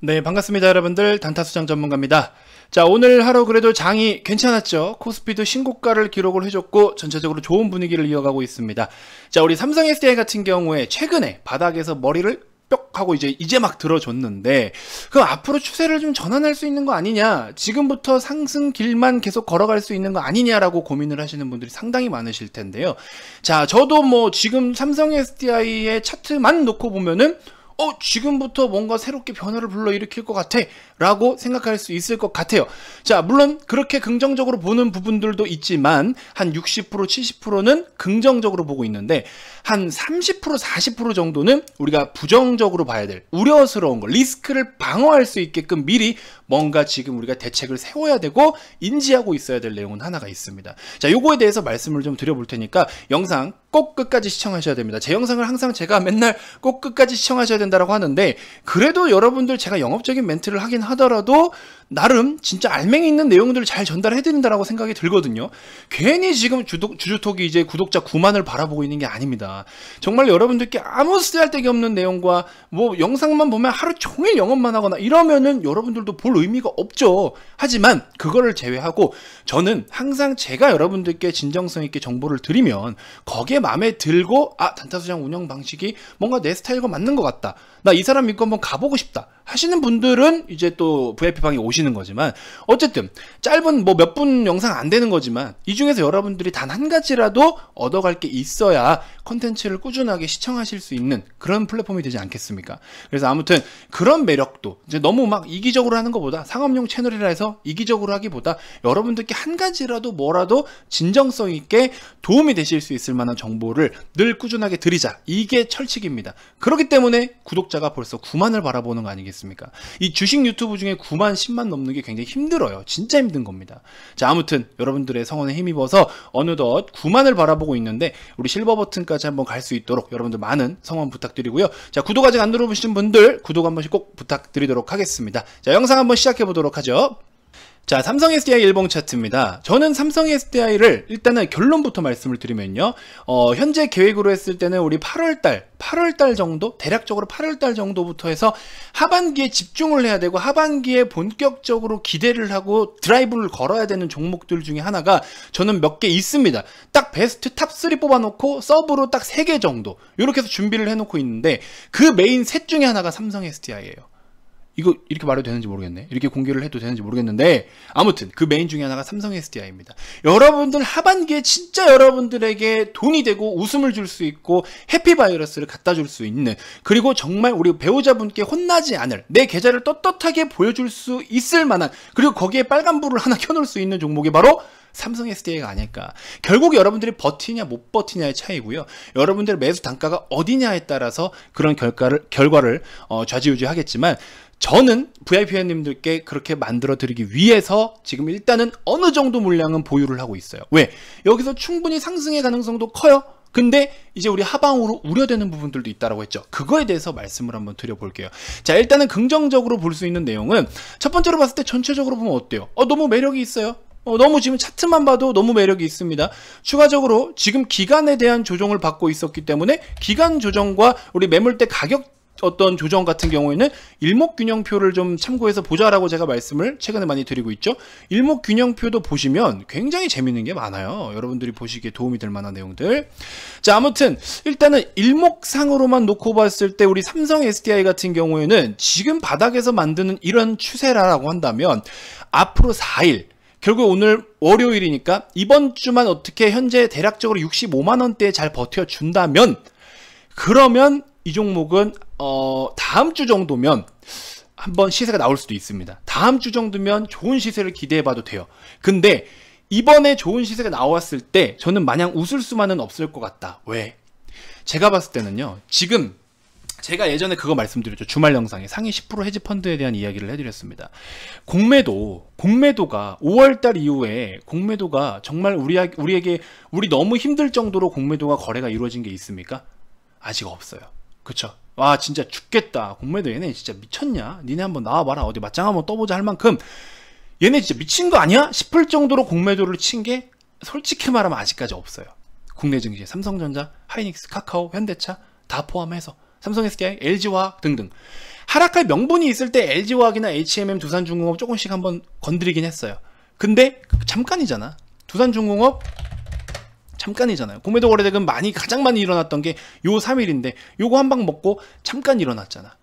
네, 반갑습니다, 여러분들. 단타수장 전문가입니다. 자, 오늘 하루 그래도 장이 괜찮았죠? 코스피도 신고가를 기록을 해줬고, 전체적으로 좋은 분위기를 이어가고 있습니다. 자, 우리 삼성 SDI 같은 경우에 최근에 바닥에서 머리를 뿅 하고 이제 이제 막 들어줬는데 그럼 앞으로 추세를 좀 전환할 수 있는 거 아니냐 지금부터 상승 길만 계속 걸어갈 수 있는 거 아니냐라고 고민을 하시는 분들이 상당히 많으실 텐데요 자 저도 뭐 지금 삼성 SDI의 차트만 놓고 보면은 어, 지금부터 뭔가 새롭게 변화를 불러일으킬 것 같아. 라고 생각할 수 있을 것 같아요. 자, 물론 그렇게 긍정적으로 보는 부분들도 있지만, 한 60%, 70%는 긍정적으로 보고 있는데, 한 30%, 40% 정도는 우리가 부정적으로 봐야 될, 우려스러운 거, 리스크를 방어할 수 있게끔 미리 뭔가 지금 우리가 대책을 세워야 되고, 인지하고 있어야 될 내용은 하나가 있습니다. 자, 요거에 대해서 말씀을 좀 드려볼 테니까, 영상 꼭 끝까지 시청하셔야 됩니다. 제 영상을 항상 제가 맨날 꼭 끝까지 시청하셔야 된다라고 하는데 그래도 여러분들 제가 영업적인 멘트를 하긴 하더라도 나름 진짜 알맹이 있는 내용들을 잘 전달해 드린다라고 생각이 들거든요. 괜히 지금 주 주주톡이 이제 구독자 9만을 바라보고 있는 게 아닙니다. 정말 여러분들께 아무 쓰잘데기 없는 내용과 뭐 영상만 보면 하루 종일 영업만 하거나 이러면은 여러분들도 볼 의미가 없죠. 하지만 그거를 제외하고 저는 항상 제가 여러분들께 진정성 있게 정보를 드리면 거기에 되게 마음에 들고 아 단타시장 운영 방식이 뭔가 내 스타일과 맞는 것 같다. 나 이 사람 믿고 한번 가보고 싶다. 하시는 분들은 이제 또 VIP방에 오시는 거지만 어쨌든 짧은 뭐 몇 분 영상 안 되는 거지만 이 중에서 여러분들이 단 한 가지라도 얻어갈 게 있어야 컨텐츠를 꾸준하게 시청하실 수 있는 그런 플랫폼이 되지 않겠습니까? 그래서 아무튼 그런 매력도 이제 너무 막 이기적으로 하는 것보다 상업용 채널이라 해서 이기적으로 하기보다 여러분들께 한 가지라도 뭐라도 진정성 있게 도움이 되실 수 있을 만한 정보를 늘 꾸준하게 드리자. 이게 철칙입니다. 그렇기 때문에 구독자가 벌써 9만을 바라보는 거 아니겠습니까? 아습니까이 주식 유튜브 중에 9만, 10만 넘는 게 굉장히 힘들어요. 진짜 힘든 겁니다. 자, 아무튼 여러분들의 성원에 힘입어서 어느덧 9만을 바라보고 있는데 우리 실버 버튼까지 한번 갈 수 있도록 여러분들 많은 성원 부탁드리고요. 자, 구독 아직 안 눌러보신 분들 구독 한 번씩 꼭 부탁드리도록 하겠습니다. 자, 영상 한번 시작해 보도록 하죠. 자, 삼성 SDI 일봉 차트입니다. 저는 삼성 SDI를 일단은 결론부터 말씀을 드리면요. 어, 현재 계획으로 했을 때는 우리 8월달, 8월달 정도, 대략적으로 8월달 정도부터 해서 하반기에 집중을 해야 되고 하반기에 본격적으로 기대를 하고 드라이브를 걸어야 되는 종목들 중에 하나가 저는 몇 개 있습니다. 딱 베스트 탑3 뽑아놓고 서브로 딱 3개 정도 이렇게 해서 준비를 해놓고 있는데 그 메인 셋 중에 하나가 삼성 SDI예요. 이거 이렇게 말해도 되는지 모르겠네. 이렇게 공개를 해도 되는지 모르겠는데 아무튼 그 메인 중에 하나가 삼성 SDI입니다. 여러분들 하반기에 진짜 여러분들에게 돈이 되고 웃음을 줄 수 있고 해피 바이러스를 갖다 줄 수 있는 그리고 정말 우리 배우자분께 혼나지 않을 내 계좌를 떳떳하게 보여줄 수 있을 만한 그리고 거기에 빨간불을 하나 켜놓을 수 있는 종목이 바로 삼성 SDI가 아닐까. 결국 여러분들이 버티냐 못 버티냐의 차이고요. 여러분들의 매수 단가가 어디냐에 따라서 그런 결과를 결과를 어, 좌지우지하겠지만 저는 VIP 회원님들께 그렇게 만들어 드리기 위해서 지금 일단은 어느 정도 물량은 보유를 하고 있어요. 왜? 여기서 충분히 상승의 가능성도 커요. 근데 이제 우리 하방으로 우려되는 부분들도 있다라고 했죠. 그거에 대해서 말씀을 한번 드려볼게요. 자, 일단은 긍정적으로 볼 수 있는 내용은 첫 번째로 봤을 때 전체적으로 보면 어때요? 어, 너무 매력이 있어요. 어, 너무 지금 차트만 봐도 너무 매력이 있습니다. 추가적으로 지금 기간에 대한 조정을 받고 있었기 때문에 기간 조정과 우리 매물대 가격 어떤 조정 같은 경우에는 일목균형표를 좀 참고해서 보자라고 제가 말씀을 최근에 많이 드리고 있죠. 일목균형표도 보시면 굉장히 재밌는 게 많아요. 여러분들이 보시기에 도움이 될 만한 내용들. 자, 아무튼 일단은 일목상으로만 놓고 봤을 때 우리 삼성 SDI 같은 경우에는 지금 바닥에서 만드는 이런 추세라고 한다면 앞으로 4일 결국 오늘 월요일이니까 이번 주만 어떻게 현재 대략적으로 65만 원대에 잘 버텨준다면 그러면 이 종목은 어, 다음 주 정도면 한번 시세가 나올 수도 있습니다. 다음 주 정도면 좋은 시세를 기대해 봐도 돼요. 근데 이번에 좋은 시세가 나왔을 때 저는 마냥 웃을 수만은 없을 것 같다. 왜? 제가 봤을 때는요. 지금 제가 예전에 그거 말씀드렸죠. 주말 영상에 상위 10% 헤지 펀드에 대한 이야기를 해드렸습니다. 공매도, 공매도가 5월달 이후에 공매도가 정말 우리, 아, 우리에게 우리 너무 힘들 정도로 공매도가 거래가 이루어진 게 있습니까? 아직 없어요. 그쵸? 와 진짜 죽겠다. 공매도 얘네 진짜 미쳤냐? 니네 한번 나와봐라. 어디 맞짱 한번 떠보자 할 만큼 얘네 진짜 미친 거 아니야? 싶을 정도로 공매도를 친 게 솔직히 말하면 아직까지 없어요. 국내 증시, 삼성전자, 하이닉스, 카카오, 현대차 다 포함해서 삼성 SDI, l g 화 등등 하락할 명분이 있을 때 LG화학이나 HMM 두산중공업 조금씩 한번 건드리긴 했어요. 근데 잠깐이잖아. 두산중공업 잠깐이잖아요. 공매도 거래대금 많이 가장 많이 일어났던 게 요 3일인데 요거 한 방 먹고 잠깐 일어났잖아.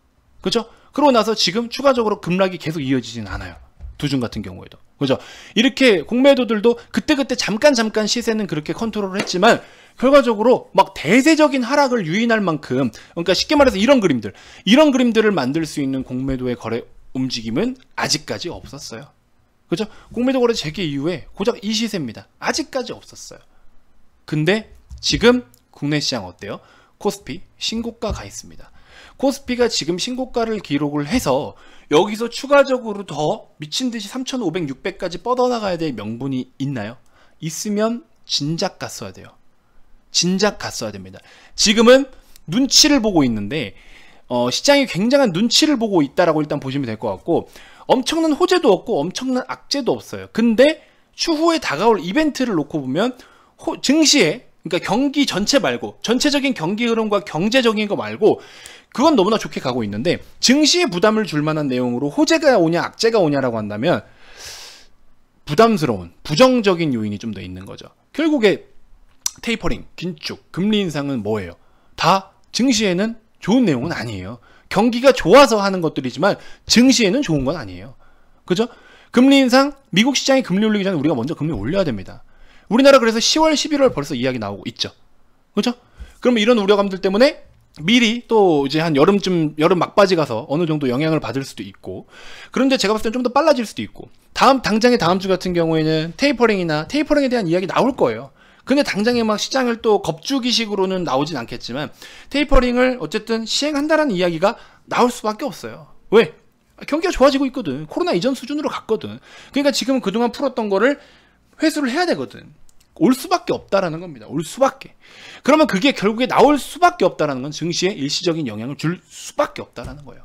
그죠? 그러고 나서 지금 추가적으로 급락이 계속 이어지진 않아요. 두 중 같은 경우에도. 그죠? 이렇게 공매도들도 그때그때 잠깐 잠깐 시세는 그렇게 컨트롤을 했지만 결과적으로 막 대세적인 하락을 유인할 만큼 그러니까 쉽게 말해서 이런 그림들 이런 그림들을 만들 수 있는 공매도의 거래 움직임은 아직까지 없었어요. 그죠? 공매도 거래 재개 이후에 고작 이 시세입니다. 아직까지 없었어요. 근데 지금 국내 시장 어때요? 코스피 신고가 가 있습니다. 코스피가 지금 신고가를 기록을 해서 여기서 추가적으로 더 미친 듯이 3,500, 600까지 뻗어나가야 될 명분이 있나요? 있으면 진작 갔어야 돼요. 진작 갔어야 됩니다. 지금은 눈치를 보고 있는데 어, 시장이 굉장한 눈치를 보고 있다라고 일단 보시면 될 것 같고 엄청난 호재도 없고 엄청난 악재도 없어요. 근데 추후에 다가올 이벤트를 놓고 보면 호, 증시에 그러니까 경기 전체 말고 전체적인 경기 흐름과 경제적인 거 말고 그건 너무나 좋게 가고 있는데 증시에 부담을 줄 만한 내용으로 호재가 오냐 악재가 오냐라고 한다면 부담스러운 부정적인 요인이 좀 더 있는 거죠. 결국에 테이퍼링, 긴축, 금리 인상은 뭐예요? 다 증시에는 좋은 내용은 아니에요. 경기가 좋아서 하는 것들이지만 증시에는 좋은 건 아니에요. 그죠? 금리 인상, 미국 시장이 금리 올리기 전에 우리가 먼저 금리 올려야 됩니다. 우리나라 그래서 10월, 11월 벌써 이야기 나오고 있죠. 그죠? 그러면 이런 우려감들 때문에 미리 또 이제 한 여름쯤 여름 막바지 가서 어느 정도 영향을 받을 수도 있고 그런데 제가 봤을 때좀더 빨라질 수도 있고 다음 당장의 다음 주 같은 경우에는 테이퍼링이나 테이퍼링에 대한 이야기 나올 거예요 근데 당장에 막 시장을 또 겁주기식으로는 나오진 않겠지만 테이퍼링을 어쨌든 시행한다라는 이야기가 나올 수밖에 없어요. 왜? 경기가 좋아지고 있거든. 코로나 이전 수준으로 갔거든. 그러니까 지금 그동안 풀었던 거를 회수를 해야 되거든. 올 수밖에 없다라는 겁니다. 올 수밖에. 그러면 그게 결국에 나올 수밖에 없다라는 건 증시에 일시적인 영향을 줄 수밖에 없다라는 거예요.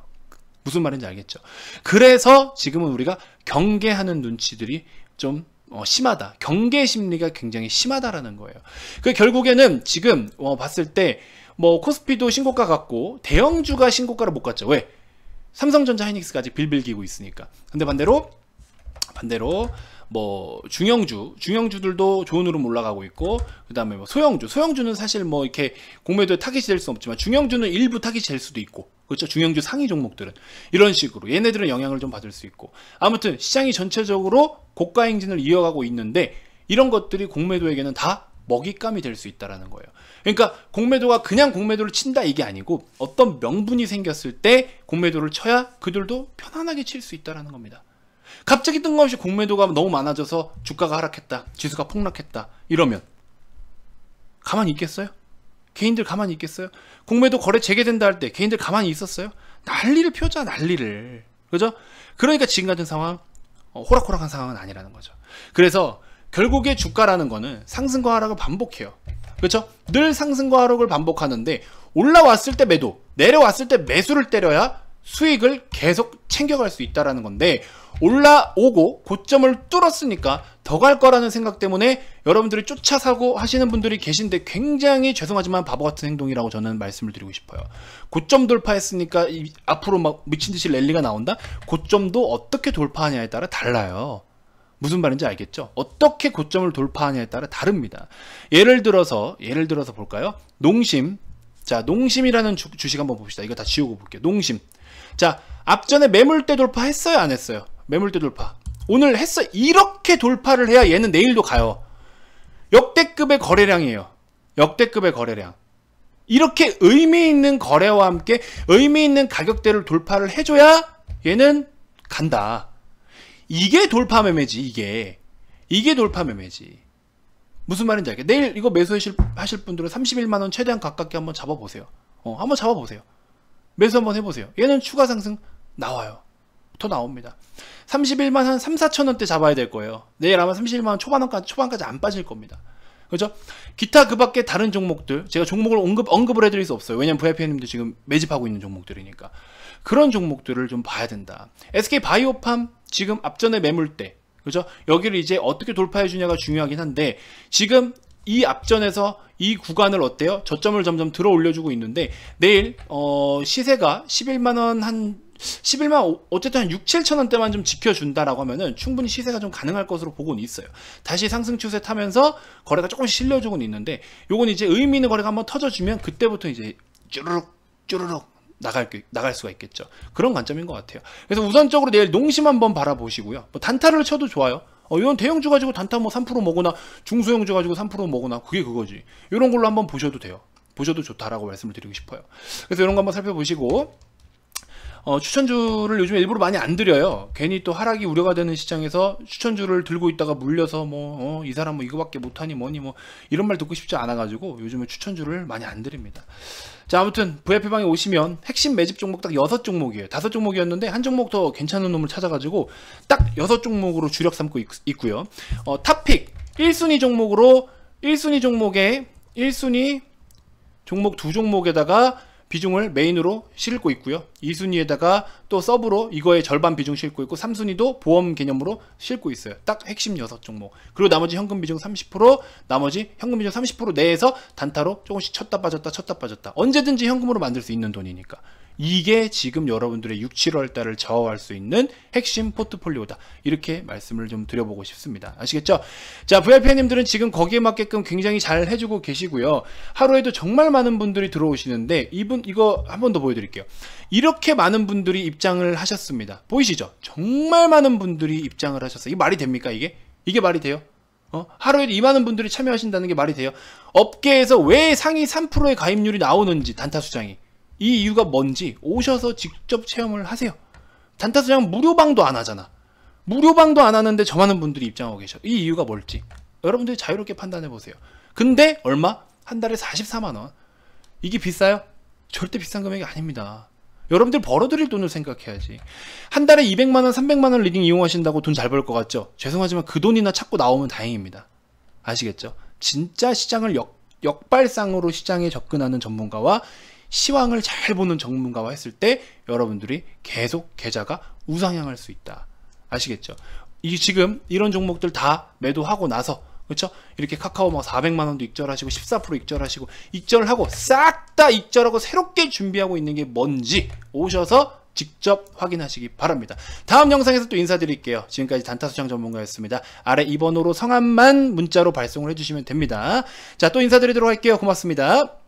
무슨 말인지 알겠죠? 그래서 지금은 우리가 경계하는 눈치들이 좀 어, 심하다. 경계 심리가 굉장히 심하다라는 거예요. 그 결국에는 지금 어, 봤을 때 뭐 코스피도 신고가 갔고 대형주가 신고가를 못 갔죠. 왜? 삼성전자 하이닉스까지 빌빌기고 있으니까. 근데 반대로 반대로 뭐 중형주 중형주들도 좋은 흐름 올라가고 있고 그 다음에 뭐 소형주 소형주는 사실 뭐 이렇게 공매도에 타깃이 될수 없지만 중형주는 일부 타깃이 될 수도 있고 그렇죠. 중형주 상위 종목들은 이런 식으로 얘네들은 영향을 좀 받을 수 있고 아무튼 시장이 전체적으로 고가 행진을 이어가고 있는데 이런 것들이 공매도에게는 다 먹잇감이 될 수 있다라는 거예요. 그러니까 공매도가 그냥 공매도를 친다 이게 아니고 어떤 명분이 생겼을 때 공매도를 쳐야 그들도 편안하게 칠 수 있다라는 겁니다. 갑자기 뜬금없이 공매도가 너무 많아져서 주가가 하락했다. 지수가 폭락했다. 이러면 가만히 있겠어요? 개인들 가만히 있겠어요? 공매도 거래 재개된다 할 때 개인들 가만히 있었어요? 난리를 피웠잖아 난리를 그죠? 그러니까 지금 같은 상황 어, 호락호락한 상황은 아니라는 거죠 그래서 결국에 주가라는 거는 상승과 하락을 반복해요 그렇죠? 늘 상승과 하락을 반복하는데 올라왔을 때 매도 내려왔을 때 매수를 때려야 수익을 계속 챙겨갈 수 있다라는 건데 올라오고 고점을 뚫었으니까 더 갈 거라는 생각 때문에 여러분들이 쫓아 사고 하시는 분들이 계신데 굉장히 죄송하지만 바보 같은 행동이라고 저는 말씀을 드리고 싶어요. 고점 돌파했으니까 앞으로 막 미친 듯이 랠리가 나온다? 고점도 어떻게 돌파하냐에 따라 달라요. 무슨 말인지 알겠죠? 어떻게 고점을 돌파하냐에 따라 다릅니다. 예를 들어서 예를 들어서 볼까요? 농심 자 농심이라는 주, 주식 한번 봅시다. 이거 다 지우고 볼게요. 농심 자 앞전에 매물대 돌파했어요 안 했어요 매물대 돌파 오늘 했어 이렇게 돌파를 해야 얘는 내일도 가요 역대급의 거래량이에요 역대급의 거래량 이렇게 의미 있는 거래와 함께 의미 있는 가격대를 돌파를 해줘야 얘는 간다 이게 돌파 매매지 이게 이게 돌파 매매지 무슨 말인지 알게 내일 이거 매수하실 분들은 31만원 최대한 가깝게 한번 잡아보세요 어, 한번 잡아보세요 매수 한번 해보세요. 얘는 추가 상승 나와요. 더 나옵니다. 31만 한 3, 4천 원대 잡아야 될 거예요. 내일 아마 31만 원 초반까지, 초반까지 안 빠질 겁니다. 그죠? 기타 그 밖에 다른 종목들, 제가 종목을 언급, 언급을 해드릴 수 없어요. 왜냐면 VIP님도 지금 매집하고 있는 종목들이니까. 그런 종목들을 좀 봐야 된다. SK 바이오팜 지금 앞전에 매물 때. 그죠? 여기를 이제 어떻게 돌파해 주냐가 중요하긴 한데, 지금 이 앞전에서 이 구간을 어때요? 저점을 점점 들어 올려주고 있는데 내일 어 시세가 11만원 한 11만 오, 어쨌든 한 6, 7천 원대만 좀 지켜준다라고 하면은 충분히 시세가 좀 가능할 것으로 보고는 있어요. 다시 상승 추세 타면서 거래가 조금 실려주고는 있는데 요건 이제 의미 있는 거래가 한번 터져주면 그때부터 이제 쭈르륵 쭈르륵 나갈, 나갈 수가 있겠죠. 그런 관점인 것 같아요. 그래서 우선적으로 내일 농심 한번 바라보시고요. 뭐 단타를 쳐도 좋아요. 어, 이건 대형주 가지고 단타 뭐3%먹으나 중소형주 가지고 3%먹으나 그게 그거지. 이런 걸로 한번 보셔도 돼요. 보셔도 좋다라고 말씀을 드리고 싶어요. 그래서 이런 거 한번 살펴보시고 어, 추천주를 요즘 에 일부러 많이 안 드려요. 괜히 또 하락이 우려가 되는 시장에서 추천주를 들고 있다가 물려서 뭐, 어, 이 사람 뭐 이거밖에 못하니 뭐니 뭐, 이런 말 듣고 싶지 않아가지고 요즘에 추천주를 많이 안 드립니다. 자 아무튼 VIP방에 오시면 핵심 매집 종목 딱 6종목이에요 5종목이었는데 한 종목 더 괜찮은 놈을 찾아가지고 딱 6종목으로 주력 삼고 있, 고요 어, 탑픽 1순위 종목으로 1순위 종목에 1순위 종목 2 종목에다가 비중을 메인으로 실고 있고요. 2순위에다가 또 서브로 이거의 절반 비중 실고 있고 3순위도 보험 개념으로 실고 있어요. 딱 핵심 6종목. 그리고 나머지 현금 비중 30% 나머지 현금 비중 30% 내에서 단타로 조금씩 쳤다 빠졌다 쳤다 빠졌다 언제든지 현금으로 만들 수 있는 돈이니까 이게 지금 여러분들의 6, 7월 달을 저어할수 있는 핵심 포트폴리오다. 이렇게 말씀을 좀 드려보고 싶습니다. 아시겠죠? 자, VIP님들은 지금 거기에 맞게끔 굉장히 잘 해주고 계시고요. 하루에도 정말 많은 분들이 들어오시는데 이분 이거 한 번 더 보여드릴게요. 이렇게 많은 분들이 입장을 하셨습니다. 보이시죠? 정말 많은 분들이 입장을 하셨어요. 이게 말이 됩니까 이게? 이게 말이 돼요? 어? 하루에도 이 많은 분들이 참여하신다는 게 말이 돼요? 업계에서 왜 상위 3%의 가입률이 나오는지 단타수장이 이 이유가 뭔지 오셔서 직접 체험을 하세요. 단타수장 무료방도 안 하잖아. 무료방도 안 하는데 저 많은 분들이 입장하고 계셔. 이 이유가 뭘지. 여러분들이 자유롭게 판단해 보세요. 근데 얼마? 한 달에 44만 원. 이게 비싸요? 절대 비싼 금액이 아닙니다. 여러분들 벌어들일 돈을 생각해야지. 한 달에 200만 원, 300만 원 리딩 이용하신다고 돈 잘 벌 것 같죠? 죄송하지만 그 돈이나 찾고 나오면 다행입니다. 아시겠죠? 진짜 시장을 역, 역발상으로 시장에 접근하는 전문가와 시황을 잘 보는 전문가와 했을 때 여러분들이 계속 계좌가 우상향할 수 있다. 아시겠죠? 이 지금 이런 종목들 다 매도하고 나서 그렇죠? 이렇게 카카오 막 400만 원도 익절하시고 14% 익절하시고 익절하고 싹 다 익절하고 새롭게 준비하고 있는 게 뭔지 오셔서 직접 확인하시기 바랍니다. 다음 영상에서 또 인사드릴게요. 지금까지 단타수장 전문가였습니다. 아래 2번호로 성함만 문자로 발송을 해주시면 됩니다. 자, 또 인사드리도록 할게요. 고맙습니다.